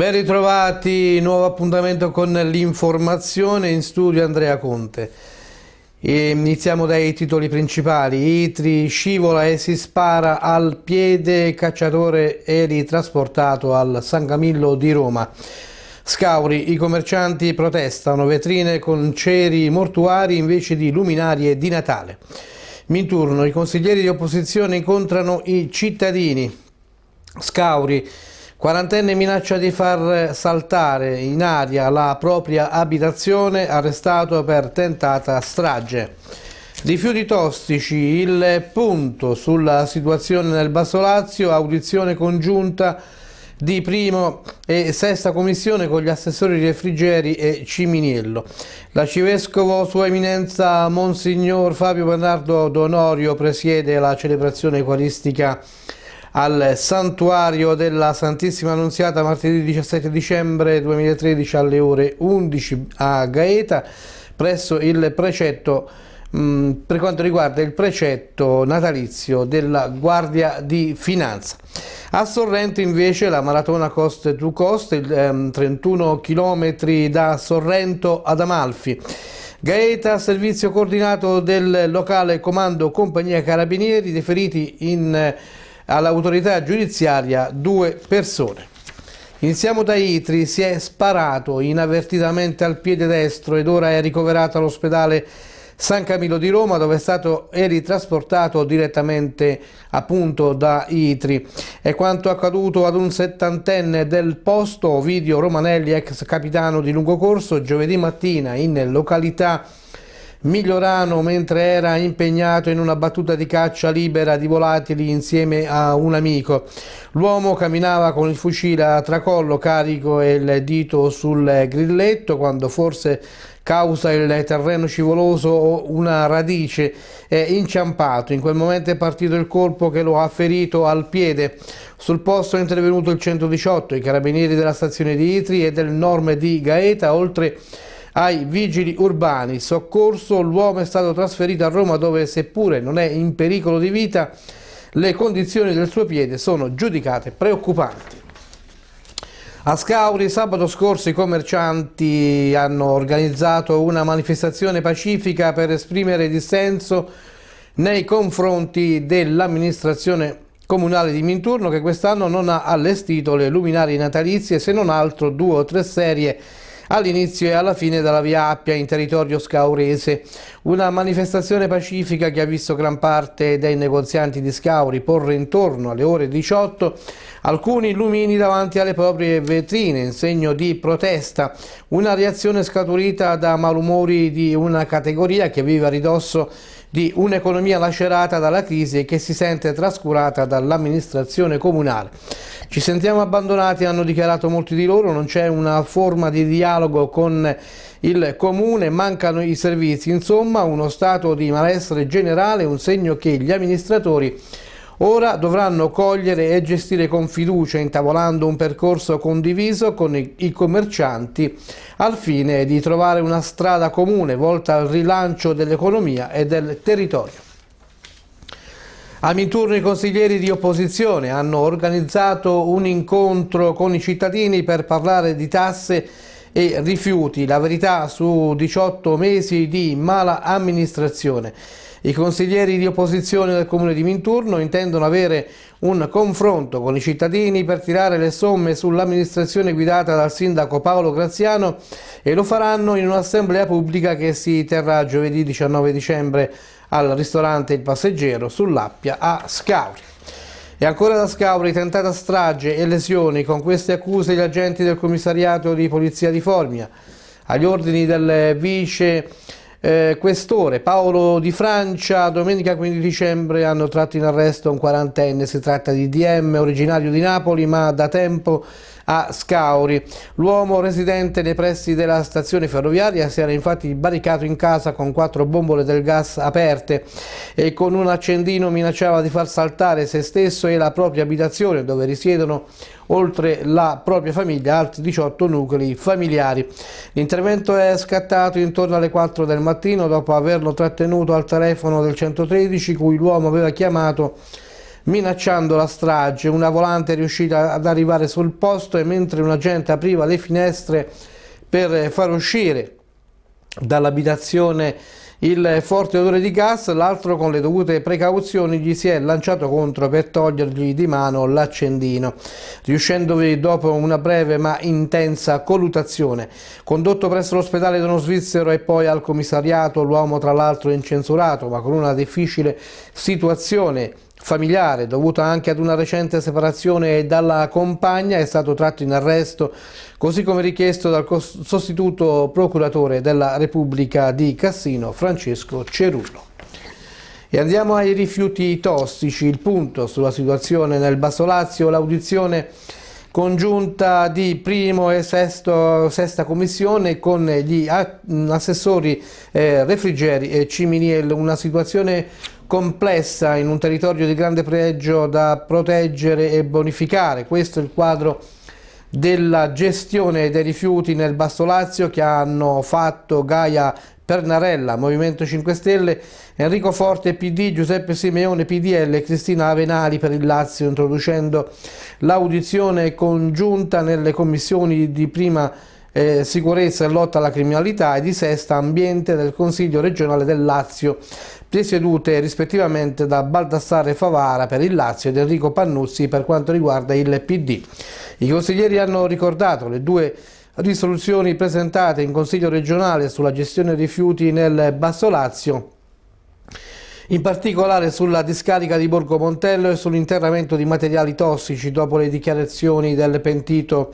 Ben ritrovati, nuovo appuntamento con l'informazione in studio Andrea Conte. Iniziamo dai titoli principali. Itri scivola e si spara al piede, cacciatore eri trasportato al San Camillo di Roma. Scauri, i commercianti protestano, vetrine con ceri mortuari invece di luminarie di Natale. Minturno, i consiglieri di opposizione incontrano i cittadini. Scauri, Quarantenne minaccia di far saltare in aria la propria abitazione, arrestato per tentata strage. Rifiuti tossici, il punto sulla situazione nel Basso Lazio, audizione congiunta di primo e sesta commissione con gli assessori Refrigeri e Ciminiello. L'arcivescovo Sua Eminenza Monsignor Fabio Bernardo Donorio presiede la celebrazione eucaristica al santuario della Santissima Annunziata martedì 17 dicembre 2013 alle ore 11 a Gaeta presso il precetto mm, per quanto riguarda il precetto natalizio della Guardia di Finanza. A Sorrento invece la maratona cost to cost, 31 km da Sorrento ad Amalfi. Gaeta, servizio coordinato del locale comando Compagnia Carabinieri, deferiti in eh, all'autorità giudiziaria due persone. Iniziamo da Itri, si è sparato inavvertitamente al piede destro ed ora è ricoverato all'ospedale San Camillo di Roma dove è stato eritrasportato direttamente appunto da Itri. È quanto accaduto ad un settantenne del posto, Ovidio Romanelli, ex capitano di lungo corso, giovedì mattina in località Migliorano, mentre era impegnato in una battuta di caccia libera di volatili insieme a un amico. L'uomo camminava con il fucile a tracollo carico e il dito sul grilletto quando forse causa il terreno scivoloso o una radice è inciampato. In quel momento è partito il colpo che lo ha ferito al piede. Sul posto è intervenuto il 118, i carabinieri della stazione di Itri e del Norme di Gaeta, oltre a ai vigili urbani. Soccorso, l'uomo è stato trasferito a Roma dove seppure non è in pericolo di vita, le condizioni del suo piede sono giudicate preoccupanti. A Scauri sabato scorso i commercianti hanno organizzato una manifestazione pacifica per esprimere dissenso nei confronti dell'amministrazione comunale di Minturno che quest'anno non ha allestito le luminari natalizie se non altro due o tre serie all'inizio e alla fine dalla via Appia in territorio scaurese. Una manifestazione pacifica che ha visto gran parte dei negozianti di Scauri porre intorno alle ore 18 alcuni lumini davanti alle proprie vetrine in segno di protesta, una reazione scaturita da malumori di una categoria che vive a ridosso di un'economia lacerata dalla crisi e che si sente trascurata dall'amministrazione comunale. Ci sentiamo abbandonati, hanno dichiarato molti di loro, non c'è una forma di dialogo con il comune, mancano i servizi, insomma uno stato di malessere generale, un segno che gli amministratori Ora dovranno cogliere e gestire con fiducia intavolando un percorso condiviso con i commercianti al fine di trovare una strada comune volta al rilancio dell'economia e del territorio. A Minturno i consiglieri di opposizione hanno organizzato un incontro con i cittadini per parlare di tasse e rifiuti, la verità su 18 mesi di mala amministrazione. I consiglieri di opposizione del comune di Minturno intendono avere un confronto con i cittadini per tirare le somme sull'amministrazione guidata dal sindaco Paolo Graziano e lo faranno in un'assemblea pubblica che si terrà giovedì 19 dicembre al ristorante Il Passeggero sull'Appia a Scauri. E ancora da Scauri, tentata strage e lesioni, con queste accuse gli agenti del commissariato di polizia di Formia. Agli ordini del vice eh, questore Paolo Di Francia, domenica 15 dicembre hanno tratto in arresto un quarantenne, si tratta di DM originario di Napoli ma da tempo a Scauri. L'uomo residente nei pressi della stazione ferroviaria si era infatti barricato in casa con quattro bombole del gas aperte e con un accendino minacciava di far saltare se stesso e la propria abitazione dove risiedono oltre la propria famiglia altri 18 nuclei familiari. L'intervento è scattato intorno alle 4 del mattino dopo averlo trattenuto al telefono del 113 cui l'uomo aveva chiamato Minacciando la strage, una volante è riuscita ad arrivare sul posto e mentre un agente apriva le finestre per far uscire dall'abitazione il forte odore di gas, l'altro con le dovute precauzioni gli si è lanciato contro per togliergli di mano l'accendino, riuscendovi dopo una breve ma intensa colutazione. Condotto presso l'ospedale dono svizzero e poi al commissariato, l'uomo tra l'altro incensurato ma con una difficile situazione familiare dovuta anche ad una recente separazione dalla compagna è stato tratto in arresto così come richiesto dal sostituto procuratore della Repubblica di Cassino Francesco Cerullo. E andiamo ai rifiuti tossici, il punto sulla situazione nel Basso Lazio, l'audizione congiunta di primo e sesto, sesta commissione con gli assessori eh, Refrigeri e Ciminiello, una situazione complessa in un territorio di grande pregio da proteggere e bonificare. Questo è il quadro della gestione dei rifiuti nel Basso Lazio che hanno fatto Gaia Pernarella, Movimento 5 Stelle, Enrico Forte PD, Giuseppe Simeone PDL e Cristina Avenari per il Lazio introducendo l'audizione congiunta nelle commissioni di prima eh, sicurezza e lotta alla criminalità e di sesta ambiente del Consiglio regionale del Lazio presiedute rispettivamente da Baldassare Favara per il Lazio ed Enrico Pannuzzi per quanto riguarda il PD. I consiglieri hanno ricordato le due risoluzioni presentate in Consiglio regionale sulla gestione rifiuti nel Basso Lazio in particolare sulla discarica di Borgo Montello e sull'interramento di materiali tossici dopo le dichiarazioni del pentito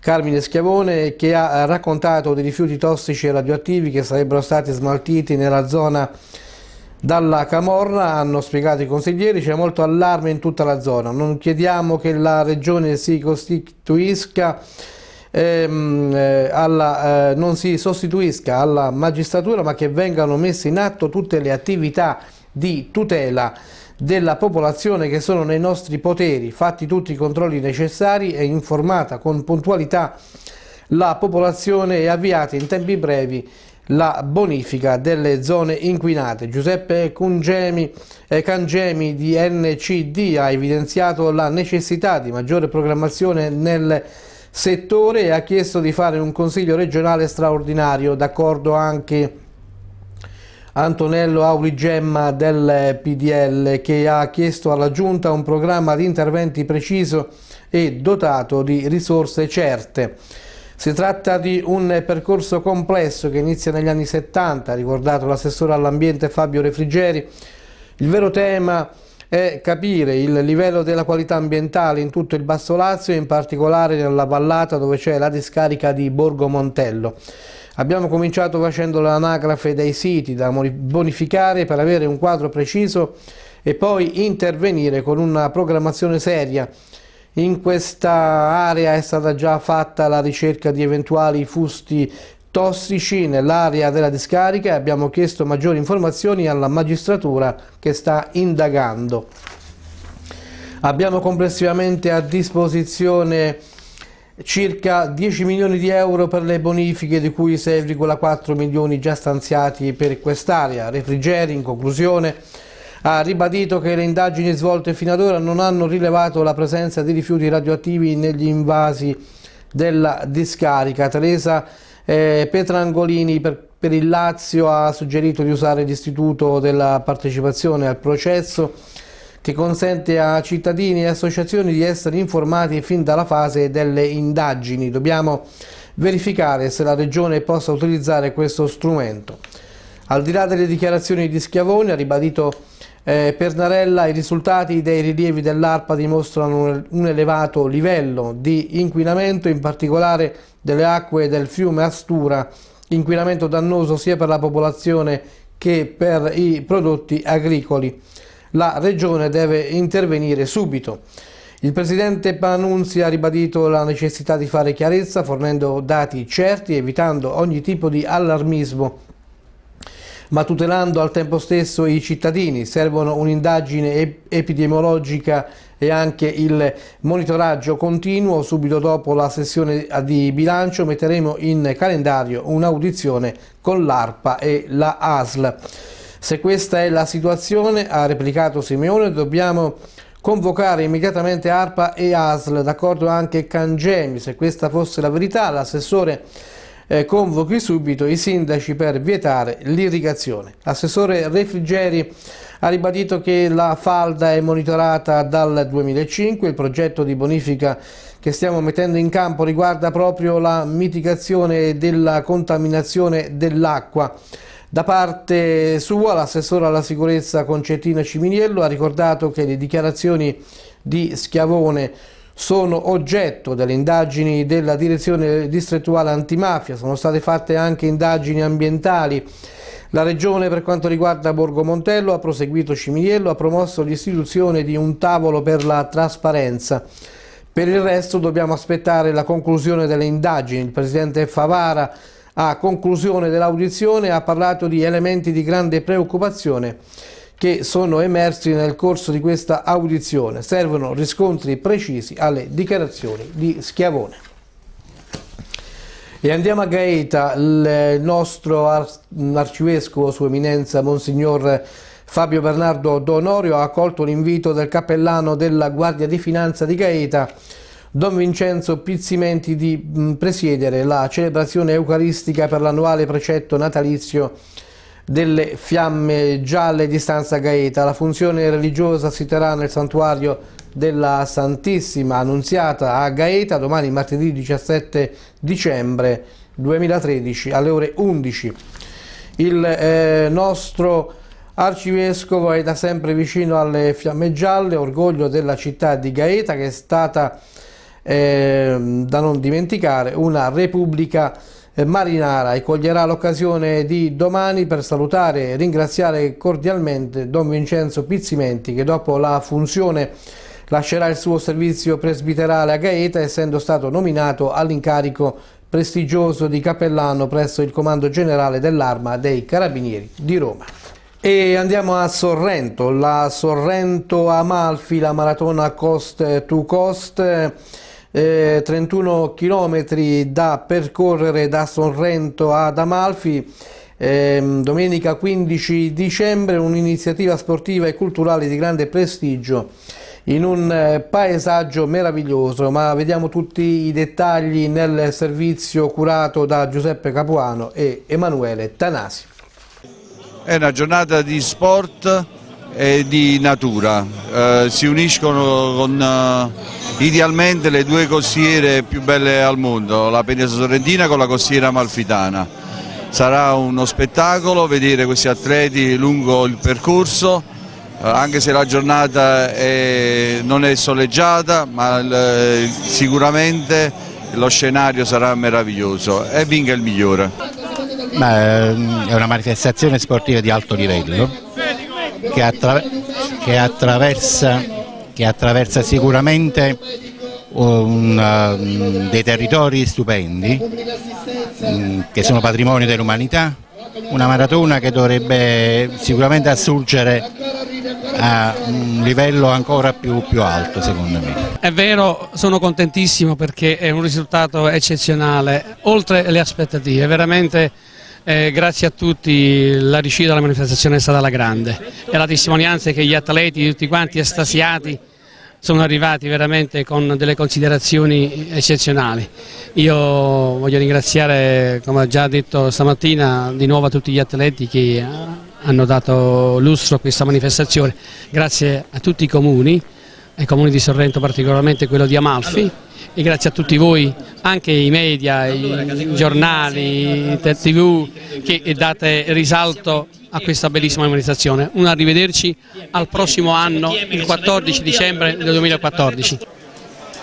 Carmine Schiavone che ha raccontato dei rifiuti tossici e radioattivi che sarebbero stati smaltiti nella zona di dalla Camorra hanno spiegato i consiglieri c'è molto allarme in tutta la zona, non chiediamo che la regione si costituisca ehm, eh, alla, eh, non si sostituisca alla magistratura ma che vengano messe in atto tutte le attività di tutela della popolazione che sono nei nostri poteri, fatti tutti i controlli necessari e informata con puntualità la popolazione e avviate in tempi brevi la bonifica delle zone inquinate. Giuseppe Cungemi, eh, Cangemi di NCD ha evidenziato la necessità di maggiore programmazione nel settore e ha chiesto di fare un consiglio regionale straordinario, d'accordo anche Antonello Aurigemma del PDL che ha chiesto alla Giunta un programma di interventi preciso e dotato di risorse certe. Si tratta di un percorso complesso che inizia negli anni 70, ha ricordato l'assessore all'ambiente Fabio Refrigeri. Il vero tema è capire il livello della qualità ambientale in tutto il Basso Lazio e in particolare nella vallata dove c'è la discarica di Borgo Montello. Abbiamo cominciato facendo l'anagrafe dei siti da bonificare per avere un quadro preciso e poi intervenire con una programmazione seria in questa area è stata già fatta la ricerca di eventuali fusti tossici nell'area della discarica e abbiamo chiesto maggiori informazioni alla magistratura che sta indagando. Abbiamo complessivamente a disposizione circa 10 milioni di euro per le bonifiche di cui 6,4 milioni già stanziati per quest'area, refrigeri in conclusione ha ribadito che le indagini svolte fino ad ora non hanno rilevato la presenza di rifiuti radioattivi negli invasi della discarica. Teresa eh, Petrangolini per, per il Lazio ha suggerito di usare l'istituto della partecipazione al processo che consente a cittadini e associazioni di essere informati fin dalla fase delle indagini. Dobbiamo verificare se la Regione possa utilizzare questo strumento. Al di là delle dichiarazioni di Schiavone, ha ribadito eh, Pernarella, i risultati dei rilievi dell'ARPA dimostrano un elevato livello di inquinamento, in particolare delle acque del fiume Astura, inquinamento dannoso sia per la popolazione che per i prodotti agricoli. La Regione deve intervenire subito. Il Presidente Panunzi ha ribadito la necessità di fare chiarezza fornendo dati certi, evitando ogni tipo di allarmismo ma tutelando al tempo stesso i cittadini. Servono un'indagine epidemiologica e anche il monitoraggio continuo. Subito dopo la sessione di bilancio metteremo in calendario un'audizione con l'ARPA e la ASL. Se questa è la situazione, ha replicato Simeone, dobbiamo convocare immediatamente ARPA e ASL, d'accordo anche Cangemi. Se questa fosse la verità, l'assessore eh, convochi subito i sindaci per vietare l'irrigazione. L'assessore Refrigeri ha ribadito che la falda è monitorata dal 2005, il progetto di bonifica che stiamo mettendo in campo riguarda proprio la mitigazione della contaminazione dell'acqua. Da parte sua l'assessore alla sicurezza Concettina Ciminiello ha ricordato che le dichiarazioni di Schiavone sono oggetto delle indagini della direzione distrettuale antimafia, sono state fatte anche indagini ambientali. La Regione per quanto riguarda Borgo Montello ha proseguito Ciminiello, ha promosso l'istituzione di un tavolo per la trasparenza. Per il resto dobbiamo aspettare la conclusione delle indagini. Il Presidente Favara a conclusione dell'audizione ha parlato di elementi di grande preoccupazione che sono emersi nel corso di questa audizione. Servono riscontri precisi alle dichiarazioni di Schiavone. E andiamo a Gaeta, il nostro arcivescovo, Sua Eminenza, Monsignor Fabio Bernardo Donorio, ha accolto l'invito del cappellano della Guardia di Finanza di Gaeta, Don Vincenzo Pizzimenti, di presiedere la celebrazione eucaristica per l'annuale precetto natalizio delle fiamme gialle di Stanza Gaeta. La funzione religiosa si terrà nel santuario della Santissima Annunziata a Gaeta domani martedì 17 dicembre 2013 alle ore 11. Il eh, nostro arcivescovo è da sempre vicino alle fiamme gialle, orgoglio della città di Gaeta che è stata eh, da non dimenticare una repubblica eh, Marinara e coglierà l'occasione di domani per salutare e ringraziare cordialmente Don Vincenzo Pizzimenti che dopo la funzione lascerà il suo servizio presbiterale a Gaeta essendo stato nominato all'incarico prestigioso di cappellano presso il Comando Generale dell'Arma dei Carabinieri di Roma. E andiamo a Sorrento, la Sorrento Amalfi, la maratona cost to cost eh, 31 km da percorrere da Sorrento ad Amalfi. Eh, domenica 15 dicembre un'iniziativa sportiva e culturale di grande prestigio in un eh, paesaggio meraviglioso, ma vediamo tutti i dettagli nel servizio curato da Giuseppe Capuano e Emanuele Tanasi. È una giornata di sport e di natura. Eh, si uniscono con eh, idealmente le due costiere più belle al mondo, la penisola sorrentina con la costiera malfitana. Sarà uno spettacolo vedere questi atleti lungo il percorso, eh, anche se la giornata è, non è soleggiata, ma sicuramente lo scenario sarà meraviglioso e vinca il migliore. Beh, è una manifestazione sportiva di alto livello che, attra che, attraversa, che attraversa, sicuramente uh, un, um, dei territori stupendi um, che sono patrimonio dell'umanità, una maratona che dovrebbe sicuramente assurgere a un livello ancora più, più, alto secondo me. È vero, sono contentissimo perché è un risultato eccezionale, oltre le aspettative, veramente eh, grazie a tutti, la riuscita della manifestazione è stata la grande e la testimonianza è che gli atleti, tutti quanti estasiati, sono arrivati veramente con delle considerazioni eccezionali. Io voglio ringraziare, come ho già detto stamattina, di nuovo a tutti gli atleti che hanno dato lustro a questa manifestazione. Grazie a tutti i comuni ai comuni di Sorrento, particolarmente quello di Amalfi. Allora. E grazie a tutti voi, anche i media, i giornali, i tv che date risalto a questa bellissima manifestazione. Un arrivederci al prossimo anno, il 14 dicembre del 2014.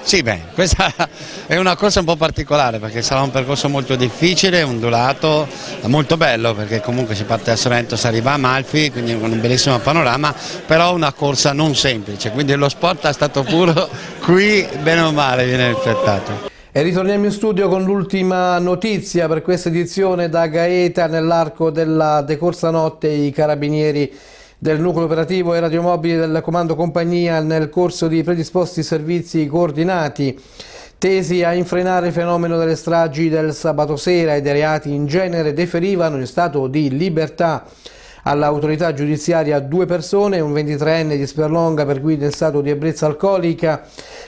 Sì, beh, questa è una corsa un po' particolare perché sarà un percorso molto difficile, ondulato, molto bello perché comunque si parte da Sorrento, si arriva a Malfi, quindi con un bellissimo panorama, però una corsa non semplice, quindi lo sport è stato puro, qui bene o male viene rispettato. E ritorniamo in studio con l'ultima notizia per questa edizione da Gaeta nell'arco della decorsa notte i carabinieri del nucleo operativo e radiomobili del Comando Compagnia nel corso di predisposti servizi coordinati tesi a infrenare il fenomeno delle stragi del sabato sera e dei reati in genere deferivano in stato di libertà all'autorità giudiziaria due persone, un 23enne di Sperlonga per guida in stato di ebbrezza alcolica,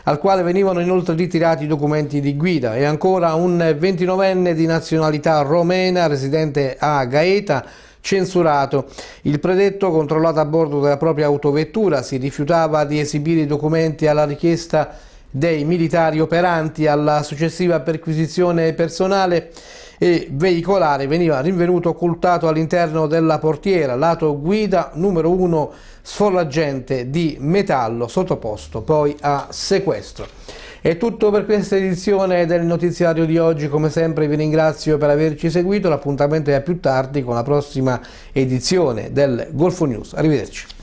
al quale venivano inoltre ritirati i documenti di guida, e ancora un 29enne di nazionalità romena, residente a Gaeta, censurato. Il predetto, controllato a bordo della propria autovettura, si rifiutava di esibire i documenti alla richiesta dei militari operanti alla successiva perquisizione personale e veicolare veniva rinvenuto occultato all'interno della portiera, lato guida numero 1 sforragente di metallo sottoposto poi a sequestro. È tutto per questa edizione del notiziario di oggi, come sempre vi ringrazio per averci seguito, l'appuntamento è a più tardi con la prossima edizione del Golfo News. Arrivederci.